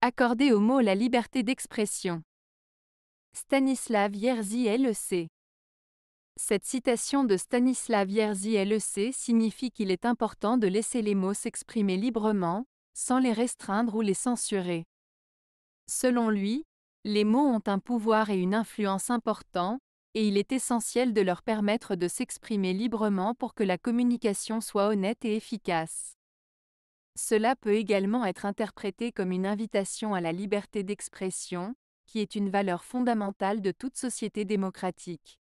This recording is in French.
Accorder aux mots la liberté d'expression. Stanislav Yerzy LEC. Cette citation de Stanislav Yerzy LEC signifie qu'il est important de laisser les mots s'exprimer librement, sans les restreindre ou les censurer. Selon lui, les mots ont un pouvoir et une influence importants, et il est essentiel de leur permettre de s'exprimer librement pour que la communication soit honnête et efficace. Cela peut également être interprété comme une invitation à la liberté d'expression, qui est une valeur fondamentale de toute société démocratique.